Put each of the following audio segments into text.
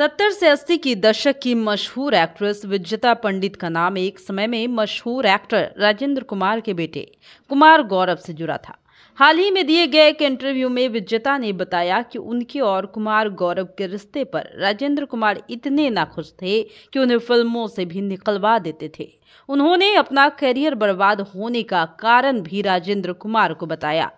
सत्तर से अस्सी की दशक की मशहूर एक्ट्रेस विजेता पंडित का नाम एक समय में मशहूर एक्टर राजेंद्र कुमार के बेटे कुमार गौरव से जुड़ा था हाल ही में दिए गए एक इंटरव्यू में विजेता ने बताया कि उनके और कुमार गौरव के रिश्ते पर राजेंद्र कुमार इतने नाखुश थे कि उन्हें फिल्मों से भी निकलवा देते थे उन्होंने अपना करियर बर्बाद होने का कारण भी राजेंद्र कुमार को बताया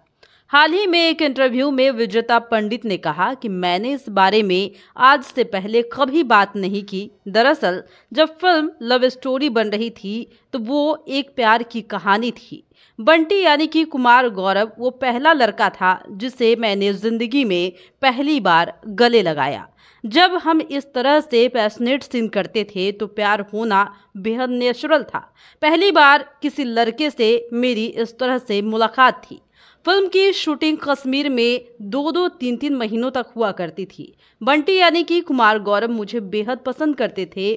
हाल ही में एक इंटरव्यू में विजेता पंडित ने कहा कि मैंने इस बारे में आज से पहले कभी बात नहीं की दरअसल जब फिल्म लव स्टोरी बन रही थी तो वो एक प्यार की कहानी थी बंटी यानी कि कुमार गौरव वो पहला लड़का था जिसे मैंने जिंदगी में पहली बार गले लगाया जब हम इस तरह से पैसनेट सीन करते थे तो प्यार होना बेहद नेचुरल था पहली बार किसी लड़के से मेरी इस तरह से मुलाकात थी फिल्म की शूटिंग कश्मीर में दो दो तीन तीन महीनों तक हुआ करती थी बंटी यानी कि कुमार गौरव मुझे बेहद पसंद करते थे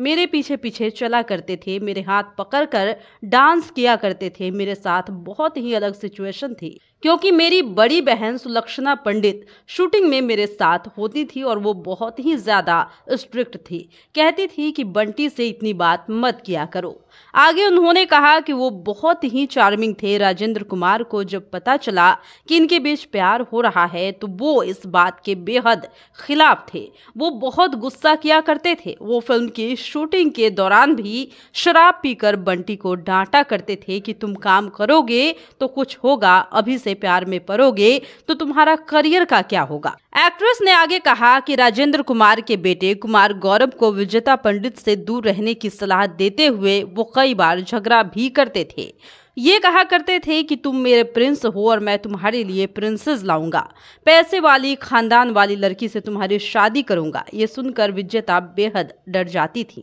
मेरे पीछे पीछे चला करते थे मेरे हाथ पकड़कर डांस किया करते थे मेरे साथ बहुत ही अलग सिचुएशन थी क्योंकि मेरी बड़ी बहन सुलक्षणा पंडित शूटिंग में मेरे साथ होती थी और वो बहुत ही ज़्यादा स्ट्रिक्ट थी कहती थी कि बंटी से इतनी बात मत किया करो आगे उन्होंने कहा कि वो बहुत ही चार्मिंग थे राजेंद्र कुमार को जब पता चला कि इनके बीच प्यार हो रहा है तो वो इस बात के बेहद खिलाफ थे वो बहुत गुस्सा किया करते थे वो फिल्म की शूटिंग के दौरान भी शराब पीकर बंटी को डांटा करते थे कि तुम काम करोगे तो कुछ होगा अभी से से प्यार में पड़ोगे तो तुम्हारा करियर का क्या होगा एक्ट्रेस ने आगे कहा कि राजेंद्र कुमार के बेटे कुमार गौरव को विजेता पंडित से दूर रहने की सलाह देते हुए वो कई बार झगड़ा भी करते थे ये कहा करते थे कि तुम मेरे प्रिंस हो और मैं तुम्हारे लिए प्रिंसेस लाऊंगा पैसे वाली खानदान वाली लड़की से तुम्हारी शादी करूंगा ये सुनकर विजेता बेहद डर जाती थी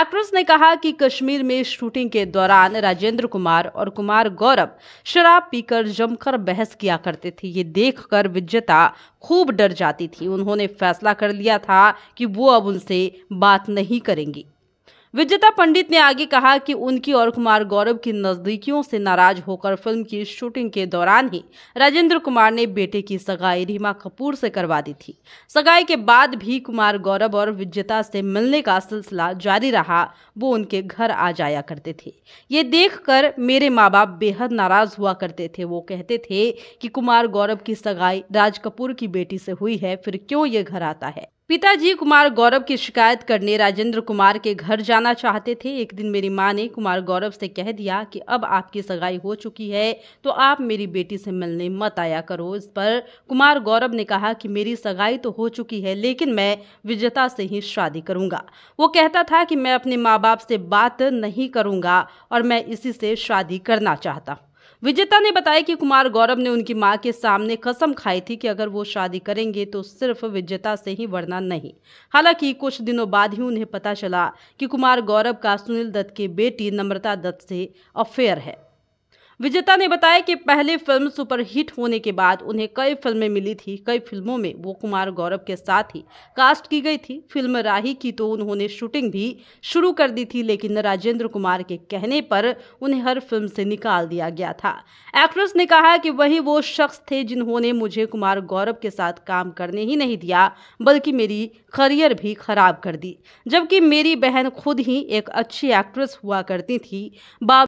एक्ट्रेस ने कहा कि कश्मीर में शूटिंग के दौरान राजेंद्र कुमार और कुमार गौरव शराब पीकर जमकर बहस किया करते थे ये देख विजेता खूब डर जाती थी उन्होंने फैसला कर लिया था कि वो अब उनसे बात नहीं करेंगी विजेता पंडित ने आगे कहा कि उनकी और कुमार गौरव की नजदीकियों से नाराज होकर फिल्म की शूटिंग के दौरान ही राजेंद्र कुमार ने बेटे की सगाई रीमा कपूर से करवा दी थी सगाई के बाद भी कुमार गौरव और विजेता से मिलने का सिलसिला जारी रहा वो उनके घर आ जाया करते थे ये देख मेरे माँ बाप बेहद नाराज हुआ करते थे वो कहते थे कि कुमार गौरव की सगाई राज कपूर की बेटी से हुई है फिर क्यों ये घर आता है पिताजी कुमार गौरव की शिकायत करने राजेंद्र कुमार के घर जाना चाहते थे एक दिन मेरी माँ ने कुमार गौरव से कह दिया कि अब आपकी सगाई हो चुकी है तो आप मेरी बेटी से मिलने मत आया करो इस पर कुमार गौरव ने कहा कि मेरी सगाई तो हो चुकी है लेकिन मैं विजेता से ही शादी करूँगा वो कहता था कि मैं अपने माँ बाप से बात नहीं करूँगा और मैं इसी से शादी करना चाहता हूँ विजेता ने बताया कि कुमार गौरव ने उनकी मां के सामने कसम खाई थी कि अगर वो शादी करेंगे तो सिर्फ विजेता से ही वरना नहीं हालांकि कुछ दिनों बाद ही उन्हें पता चला कि कुमार गौरव का सुनील दत्त की बेटी नम्रता दत्त से अफेयर है विजेता ने बताया कि पहले फिल्म सुपरहिट होने के बाद उन्हें कई फिल्में मिली थी कई फिल्मों में वो कुमार गौरव के साथ ही कास्ट की गई थी फिल्म राही की तो उन्होंने शूटिंग भी शुरू कर दी थी लेकिन राजेंद्र कुमार के कहने पर उन्हें हर फिल्म से निकाल दिया गया था एक्ट्रेस ने कहा कि वही वो शख्स थे जिन्होंने मुझे कुमार गौरव के साथ काम करने ही नहीं दिया बल्कि मेरी करियर भी खराब कर दी जबकि मेरी बहन खुद ही एक अच्छी एक्ट्रेस हुआ करती थी